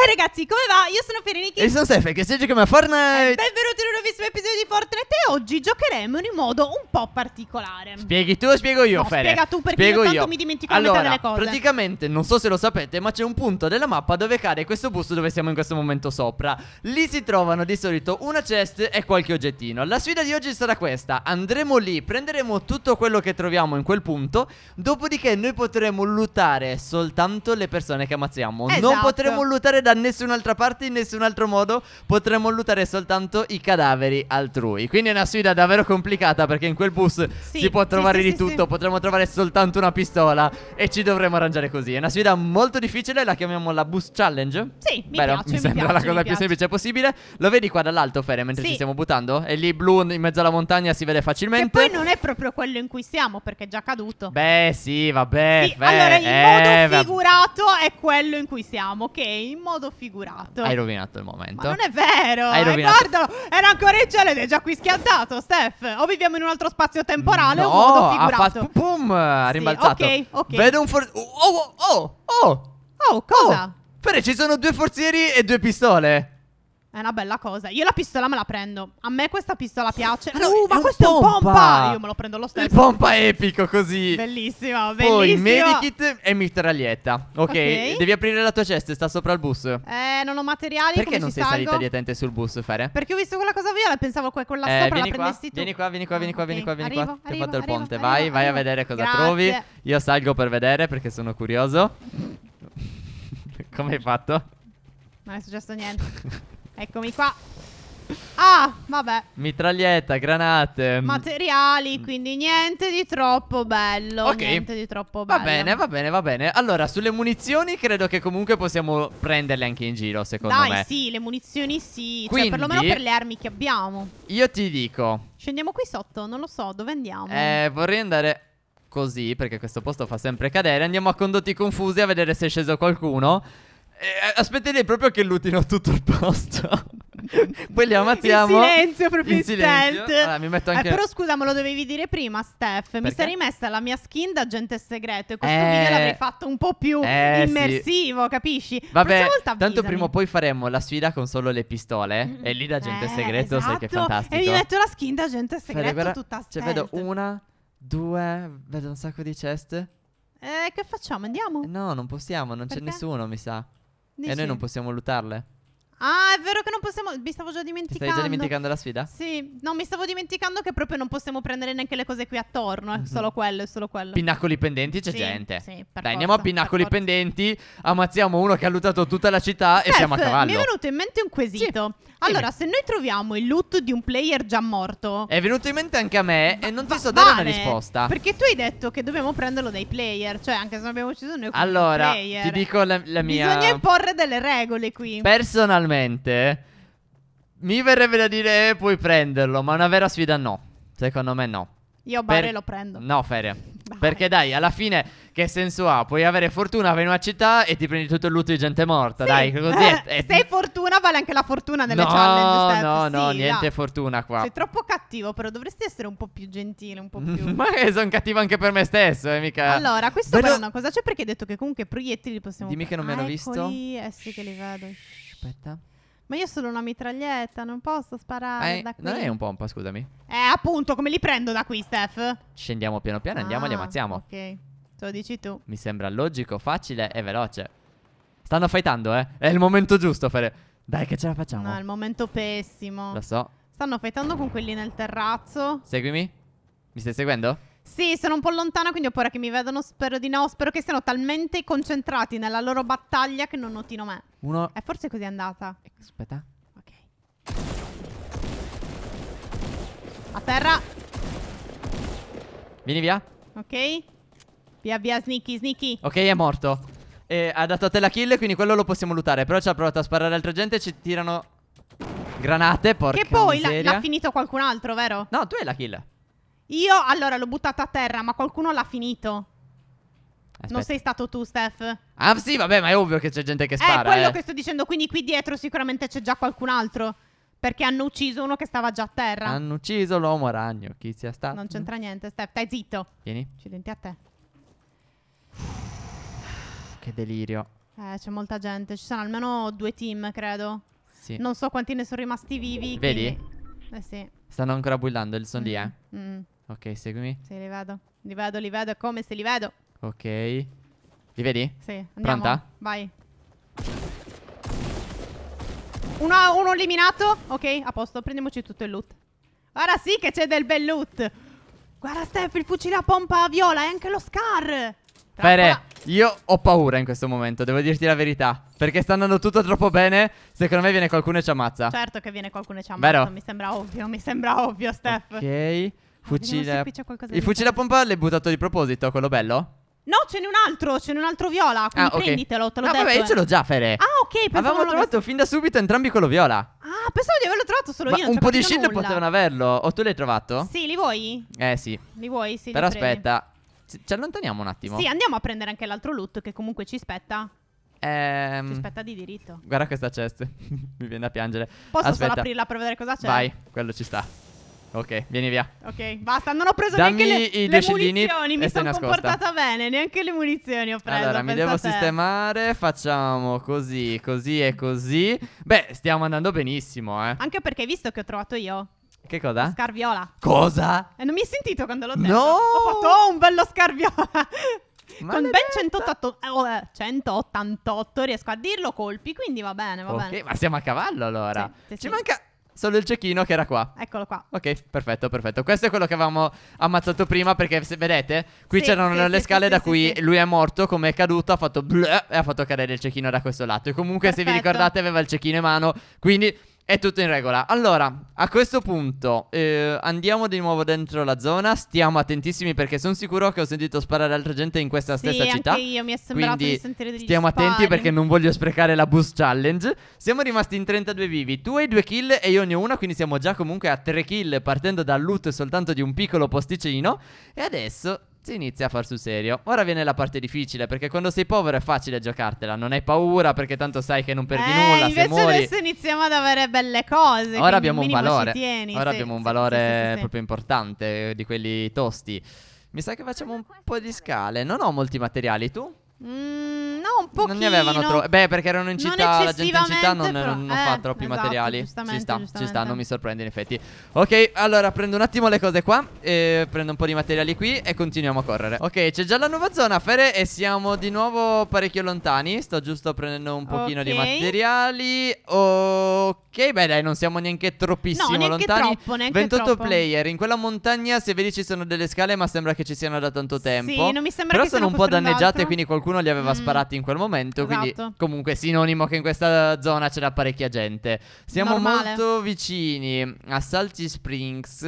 E eh, ragazzi, come va? Io sono Fereniki. E sono Stefan, che stai giocando a Fortnite. E benvenuti in un nuovissimo episodio di Fortnite. E oggi giocheremo in un modo un po' particolare. Spieghi tu o spiego io, no, Fere? Spiega tu perché spiego io, io. mi dimentico allora, delle cose. Praticamente, non so se lo sapete, ma c'è un punto della mappa dove cade questo busto dove siamo in questo momento sopra. Lì si trovano di solito una chest e qualche oggettino. La sfida di oggi sarà questa. Andremo lì, prenderemo tutto quello che troviamo in quel punto. Dopodiché, noi potremo lootare soltanto le persone che ammazziamo. Esatto. Non potremo lootare da da nessun'altra parte in nessun altro modo potremmo lottare soltanto i cadaveri altrui. Quindi è una sfida davvero complicata perché in quel bus sì, si può trovare sì, di sì, tutto, potremmo trovare soltanto una pistola e ci dovremo arrangiare così. È una sfida molto difficile, la chiamiamo la bus challenge. Sì, mi Bello, piace, mi sembra mi piace, la cosa più semplice possibile. Lo vedi qua dall'alto, Fere, mentre ci stiamo buttando? E lì blu in mezzo alla montagna si vede facilmente. E poi non è proprio quello in cui siamo perché è già caduto. Beh, sì, vabbè. Sì, beh, allora, il eh, modo figurato è quello in cui siamo, ok? In modo modo figurato. Hai rovinato il momento. Ma non è vero. Hai eh, rovinato. Eh, guardalo, era ancora in cielo ed è già qui schiantato, Steph. O viviamo in un altro spazio temporale no, o un modo figurato. Ha fatto boom, ha sì, rimbalzato. Ok, ok. Vedo un for... Oh, oh, oh, oh. Oh, cosa? Oh. Pere, ci sono due forzieri e due pistole. È una bella cosa. Io la pistola me la prendo. A me questa pistola piace. Allora, uh, ma è questo pompa. è un pompa! Io me lo prendo lo stesso. Il pompa epico così. Bellissima, bellissima. Poi medikit e mitraglietta. Okay? ok. Devi aprire la tua cesta, sta sopra il bus. Eh, non ho materiali. Perché non sei salgo? salita dietente sul bus, Fare? Perché ho visto quella cosa via e pensavo che quella eh, sopra la prendessi qua, tu. Vieni qua, vieni qua, vieni qua, okay. vieni qua, vieni qua. Arrivo, Ti ho fatto arrivo, il ponte. vai, vai a vedere cosa Grazie. trovi. Io salgo per vedere perché sono curioso. Come hai fatto? Non è successo niente. Eccomi qua. Ah, vabbè. Mitraglietta, granate. Materiali, mm. quindi niente di troppo bello. Ok. Niente di troppo bello. Va bene, va bene, va bene. Allora, sulle munizioni credo che comunque possiamo prenderle anche in giro, secondo Dai, me. Dai, sì, le munizioni sì. Cioè, quindi, cioè, perlomeno per le armi che abbiamo. Io ti dico. Scendiamo qui sotto, non lo so, dove andiamo? Eh, vorrei andare così, perché questo posto fa sempre cadere. Andiamo a condotti confusi a vedere se è sceso qualcuno. Eh, eh, aspetterei proprio che lutino tutto il posto. Poi li ammazziamo. In silenzio, proprio in silenzio. Allora, mi metto eh, anche... Eh, però scusa, me lo dovevi dire prima, Steph. Perché? Mi sarei messa la mia skin da agente segreto e questo eh... video l'avrei fatto un po' più eh, immersivo, sì. capisci? Vabbè, tanto prima o poi faremo la sfida con solo le pistole mm. e lì da agente eh, segreto esatto. sai che è esatto. fantastico. E mi metto la skin da agente segreto Fede, guarda, tutta stealth. Cioè vedo una, due, vedo un sacco di chest. Eh, che facciamo? Andiamo? No, non possiamo, non Perché? c'è nessuno, mi sa. Dici? E noi non possiamo lutarle? Ah, è vero che non possiamo. Mi stavo già dimenticando. Ti stai già dimenticando la sfida? Sì, no, mi stavo dimenticando che proprio non possiamo prendere neanche le cose qui attorno. È eh, mhm. solo quello, è solo quello. Pinnacoli pendenti c'è sì, gente. Sì, per Dai, forza, andiamo a pinnacoli pendenti. Ammazziamo uno che ha lootato tutta la città Steph, e siamo a cavallo. Mi è venuto in mente un quesito. Sì. Allora, se noi troviamo il loot di un player già morto. È venuto in mente anche a me e non ti so dare vale, una risposta. Perché tu hai detto che dobbiamo prenderlo dai player. Cioè, anche se non abbiamo ucciso noi. Allora, player. ti dico la, la mia. Bisogna imporre delle regole qui. Personalmente personalmente mi verrebbe da dire eh, puoi prenderlo, ma una vera sfida no. Secondo me no. Io Barry per... lo prendo. No, Feria. Perché dai, alla fine che senso ha? Puoi avere fortuna, vai in una città e ti prendi tutto il lutto di gente morta, sì. dai, così è, è... Eh, se hai fortuna vale anche la fortuna nelle no, challenge step. No, no, niente no. fortuna qua. Sei troppo cattivo, però dovresti essere un po' più gentile, un po' più... Ma sono cattivo anche per me stesso, eh, mica... Allora, questo però, però no, cosa c'è? Perché hai detto che comunque proiettili possiamo... Dimmi che non me l'ho ah, visto. Eccoli, eh sì che li vedo. Aspetta. Ma io sono una mitraglietta, non posso sparare eh, da qui. Non è un pompa, scusami. Eh, appunto, come li prendo da qui, Steph? Scendiamo piano piano, ah, andiamo e li ammazziamo. Ok, te lo dici tu. Mi sembra logico, facile e veloce. Stanno fightando, eh? È il momento giusto, Fere. Dai, che ce la facciamo. No, è il momento pessimo. Lo so. Stanno fightando con quelli nel terrazzo. Seguimi. Mi stai seguendo? Sì, sono un po' lontana, quindi ho paura che mi vedano. Spero di no. Spero che siano talmente concentrati nella loro battaglia che non notino me. Uno. È forse così andata. Aspetta. Ok. A terra. Vieni via. Ok. Via, via, sneaky, sneaky. Ok, è morto. E ha dato a te la kill, quindi quello lo possiamo lootare. Però ci ha provato a sparare altra gente e ci tirano granate, porca Che poi l'ha finito qualcun altro, vero? No, tu hai la kill. Io allora l'ho buttata a terra, ma qualcuno l'ha finito. Aspetta. Non sei stato tu, Steph. Ah, sì, vabbè, ma è ovvio che c'è gente che spara. È quello eh. che sto dicendo. Quindi qui dietro sicuramente c'è già qualcun altro. Perché hanno ucciso uno che stava già a terra. Hanno ucciso l'uomo ragno. Chi sia stato? Non c'entra niente, Steph. Stai zitto. Vieni. Accidenti a te. Che delirio. Eh, c'è molta gente. Ci sono almeno due team, credo. Sì. Non so quanti ne sono rimasti vivi. Vedi? Quindi... Eh sì. Stanno ancora bullando, sono mm. lì, eh. Mm. mm. Ok, seguimi. Sì, li vado. Li vado, li vado, come se li vedo. Ok. Li vedi? Sì, andiamo. Pronta? Vai. Uno, uno eliminato. Ok, a posto. Prendiamoci tutto il loot. Ora sì che c'è del bel loot. Guarda, Steph, il fucile a pompa viola e anche lo scar. Fere, io ho paura in questo momento, devo dirti la verità. Perché sta andando tutto troppo bene. Secondo me viene qualcuno e ci ammazza. Certo che viene qualcuno e ci ammazza. Vero? Mi sembra ovvio, mi sembra ovvio, Steph. Ok. Fucile. Il fucile a pompa l'hai buttato di proposito, quello bello? No, ce n'è un altro, ce n'è un altro viola. Quindi ah, okay. prenditelo, te lo no, detto. Vabbè, io ce l'ho già, Fere. Ah, ok. Avevamo trovato fin da subito entrambi quello viola. Ah, pensavo di averlo trovato solo Ma io. Un po' di shield potevano averlo. O tu l'hai trovato? Sì, li vuoi? Eh, sì. Li vuoi? Sì. Però aspetta, ci, ci allontaniamo un attimo. Sì, andiamo a prendere anche l'altro loot che comunque ci spetta. Ehm... Ci spetta di diritto. Guarda questa chest. Mi viene da piangere. Posso aspetta. solo aprirla per vedere cosa c'è? Vai, quello ci sta. Ok, vieni via. Ok, basta. Non ho preso Dammi neanche le, le munizioni. Mi sono comportata bene. Neanche le munizioni ho preso. Allora, mi devo sistemare. Facciamo così, così e così. Beh, stiamo andando benissimo, eh. Anche perché hai visto che ho trovato io. Che cosa? Scarviola. Cosa? E eh, non mi hai sentito quando l'ho detto? No! Ho fatto oh, un bello scarviola. Con ben 188, eh, 188 eh, riesco a dirlo colpi, quindi va bene, va okay, bene. ma siamo a cavallo allora. Sì, sì, Ci sì. manca Solo il cecchino che era qua. Eccolo qua. Ok, perfetto, perfetto. Questo è quello che avevamo ammazzato prima perché se vedete, qui sì, c'erano sì, le sì, scale da cui lui è morto, come è caduto, ha fatto blu e ha fatto cadere il cecchino da questo lato. E comunque perfetto. se vi ricordate aveva il cecchino in mano, quindi è tutto in regola. Allora, a questo punto eh, andiamo di nuovo dentro la zona. Stiamo attentissimi perché sono sicuro che ho sentito sparare altra gente in questa sì, stessa città. Sì, io mi è sembrato Quindi di sentire degli Stiamo spari. attenti perché non voglio sprecare la boost challenge. Siamo rimasti in 32 vivi. Tu hai due kill e io ne ho una, quindi siamo già comunque a 3 kill partendo dal loot soltanto di un piccolo posticino. E adesso si inizia a far sul serio. Ora viene la parte difficile, perché quando sei povero è facile giocartela, non hai paura perché tanto sai che non perdi eh, nulla. Invece se muori... adesso iniziamo ad avere belle cose. Ora abbiamo un valore. Tieni, Ora sì, abbiamo un valore sì, sì, proprio importante, eh, di quelli tosti. Mi sa che facciamo un po' di scale. Non ho molti materiali, tu? Mmm un po'. Non ne avevano troppo. Beh, perché erano in città. La gente in città non, però, non eh, fa troppi esatto, materiali. Ci sta, ci sta, non mi sorprende in effetti. Ok, allora prendo un attimo le cose qua. Eh, prendo un po' di materiali qui e continuiamo a correre. Ok, c'è già la nuova zona, Fere, e siamo di nuovo parecchio lontani. Sto giusto prendendo un pochino okay. di materiali. Ok, beh, dai, non siamo neanche troppissimo no, neanche lontani. Troppo, neanche 28 troppo. player. In quella montagna, se vedi, ci sono delle scale, ma sembra che ci siano da tanto tempo. Sì, non mi sembra Però sono un po' danneggiate, altro. quindi qualcuno li aveva mm. sparati in quella quel momento. Esatto. Quindi, comunque, sinonimo che in questa zona c'era parecchia gente. Siamo Normale. molto vicini a Salty Springs.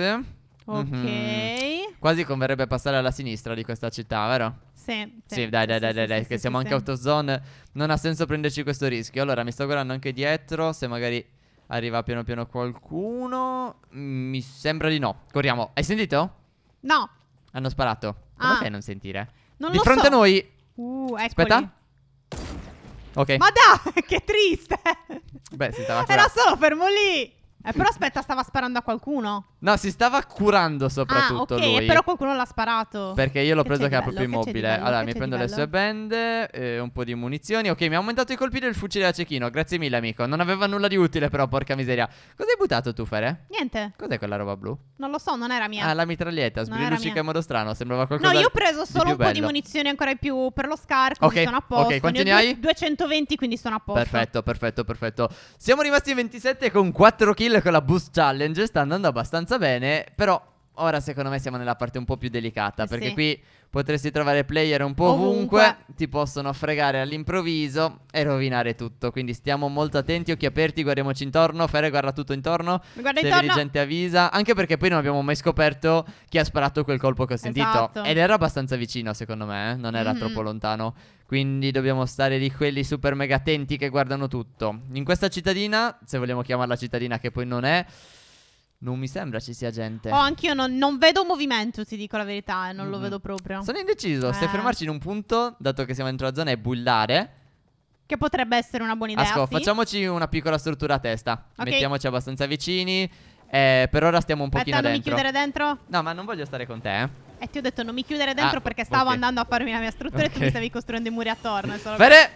Ok. Mm-hmm. Quasi converrebbe passare alla sinistra di questa città, vero? Sì. Sì, sì dai, dai, dai, dai, sì, dai che siamo anche autozone. Non ha senso prenderci questo rischio. Allora, mi sto guardando anche dietro, se magari arriva piano piano qualcuno. Mi sembra di no. Corriamo. Hai sentito? No. Hanno sparato. Come fai a non sentire? Non di lo so. Di fronte a noi. Uh, eccoli. Aspetta. Ok. Ma dai, che triste. Beh, si stava Era solo fermo lì. Eh, però aspetta, stava sparando a qualcuno. No, si stava curando soprattutto ah, okay, lui. però qualcuno l'ha sparato. Perché io l'ho che preso che era proprio immobile. allora, mi prendo le sue bende, eh, un po' di munizioni. Ok, mi ha aumentato i colpi del fucile da cecchino. Grazie mille, amico. Non aveva nulla di utile, però, porca miseria. Cos'hai buttato tu, Fere? Niente. Cos'è quella roba blu? Non lo so, non era mia. Ah, la mitraglietta, sbrilucica in modo strano. Sembrava qualcosa No, io ho preso solo un po' bello. di munizioni ancora in più per lo scarco. Ok, sono a posto. Ok, quanti ne hai? 220, quindi sono a posto. Perfetto, perfetto, perfetto. Siamo rimasti in 27 con 4 kill con la boost challenge. Sta andando abbastanza abbastanza bene, però ora secondo me siamo nella parte un po' più delicata, eh perché sì. qui potresti trovare player un po' ovunque, ovunque, ti possono fregare all'improvviso e rovinare tutto. Quindi stiamo molto attenti, occhi aperti, guardiamoci intorno. Fere guarda tutto intorno. Guarda se intorno. vedi gente avvisa, anche perché poi non abbiamo mai scoperto chi ha sparato quel colpo che ho sentito. Esatto. Ed era abbastanza vicino, secondo me, eh? non era mm-hmm. troppo lontano. Quindi dobbiamo stare di quelli super mega attenti che guardano tutto. In questa cittadina, se vogliamo chiamarla cittadina che poi non è, non mi sembra ci sia gente. Oh, anch'io non, non vedo movimento, ti dico la verità, eh, non mm-hmm. lo vedo proprio. Sono indeciso eh. se fermarci in un punto, dato che siamo dentro la zona, è bullare. Che potrebbe essere una buona idea. Asco, sì? facciamoci una piccola struttura a testa. Okay. Mettiamoci abbastanza vicini. Eh, per ora stiamo un pochino Aspetta, dentro. non mi chiudere dentro? No, ma non voglio stare con te, E eh. eh, ti ho detto non mi chiudere dentro ah, perché stavo okay. andando a farmi la mia struttura okay. e tu mi stavi costruendo i muri attorno. Solo Bene! Per...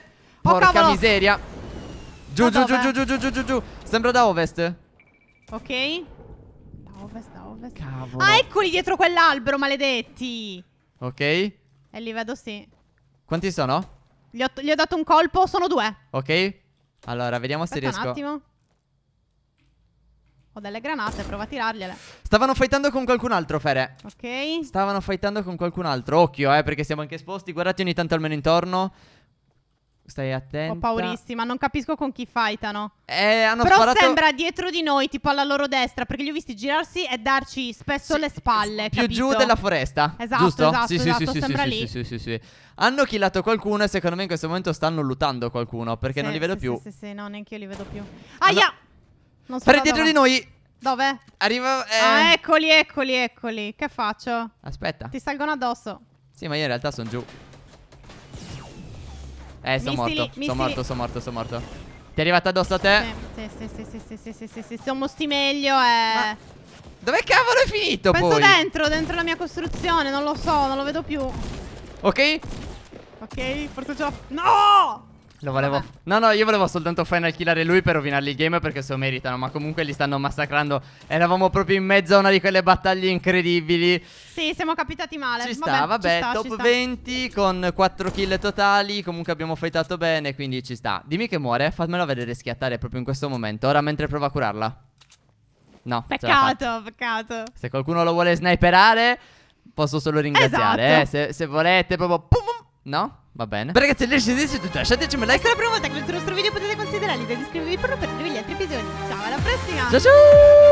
Oh, porca cavolo. miseria! Giù, giù, giù, giù, giù, giù, giù, giù, giù. Sembra da ovest. Ok ovest, da ovest. Cavolo. Ah, eccoli dietro quell'albero, maledetti. Ok. E eh, li vedo, sì. Quanti sono? Gli ho, gli ho dato un colpo, sono due. Ok. Allora, vediamo Aspetta se riesco. un attimo. Ho delle granate, prova a tirargliele. Stavano fightando con qualcun altro, Fere. Ok. Stavano fightando con qualcun altro. Occhio, eh, perché siamo anche esposti. Guardate ogni tanto almeno intorno. Stai attento. Ho paurissima, non capisco con chi fightano. Eh, hanno Però sparato... sembra dietro di noi, tipo alla loro destra, perché li ho visti girarsi e darci spesso sì, le spalle. Più capito? giù della foresta. Esatto, giusto? esatto, sì, esatto, sì, sì, sembra sì, lì. Sì, sì, sì, sì. Hanno killato qualcuno e secondo me in questo momento stanno lutando qualcuno, perché sì, non li vedo sì, più. Sì, sì, sì, no, neanche io li vedo più. Aia! Allora... Non so per dietro dove. di noi dove? Arriva. Eh... Ah, eccoli, eccoli, eccoli. Che faccio? Aspetta. Ti salgono addosso. Sì, ma io in realtà sono giù. Eh, sono morto. Sono morto, sono morto, sono morto. Ti è arrivato addosso a te? Sì, sì, sì, sì, sì, sì, sì, sì, sì. Sono sti meglio e... Dove cavolo è finito Penso poi? dentro, dentro la mia costruzione Non lo so, non lo vedo più Ok Ok, forse ce l'ho No lo volevo. No, no, io volevo soltanto final killare lui per rovinargli il game perché se lo meritano. Ma comunque li stanno massacrando. Eravamo proprio in mezzo a una di quelle battaglie incredibili. Sì, siamo capitati male. Ci sta, vabbè. vabbè ci sta, top ci 20 con 4 kill totali. Comunque abbiamo fightato bene, quindi ci sta. Dimmi che muore, fammelo vedere schiattare proprio in questo momento. Ora mentre prova a curarla. No. Peccato, peccato. Se qualcuno lo vuole sniperare, posso solo ringraziare. Eh. Esatto. Eh. Se, se, volete, proprio. No? Va bene Beh ragazzi le scendete su tutto Lasciateci un like Se è la prima volta che vedete il nostro video Potete considerare di iscrivervi per non perdere gli altri episodi Ciao alla prossima Ciao ciao